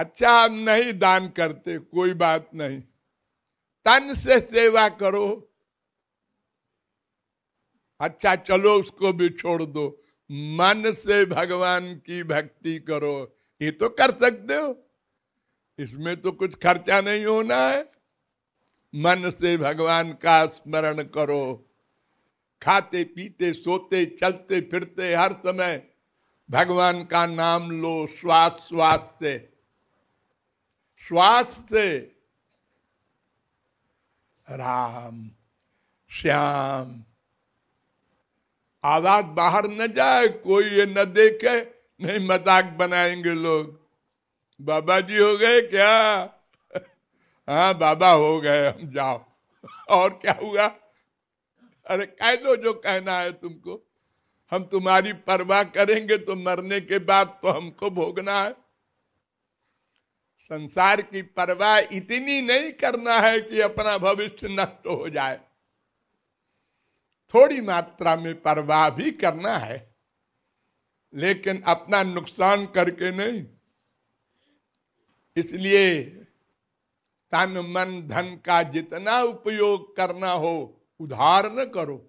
अच्छा हम नहीं दान करते कोई बात नहीं तन से सेवा करो अच्छा चलो उसको भी छोड़ दो मन से भगवान की भक्ति करो ये तो कर सकते हो इसमें तो कुछ खर्चा नहीं होना है मन से भगवान का स्मरण करो खाते पीते सोते चलते फिरते हर समय भगवान का नाम लो श्वास श्वास से श्वास से राम श्याम आवाज बाहर न जाए कोई ये न देखे नहीं मजाक बनाएंगे लोग बाबा जी हो गए क्या हाँ बाबा हो गए हम जाओ और क्या हुआ अरे कह लो जो कहना है तुमको हम तुम्हारी परवाह करेंगे तो मरने के बाद तो हमको भोगना है संसार की परवाह इतनी नहीं करना है कि अपना भविष्य नष्ट हो जाए थोड़ी मात्रा में परवाह भी करना है लेकिन अपना नुकसान करके नहीं इसलिए तन मन धन का जितना उपयोग करना हो उधार न करो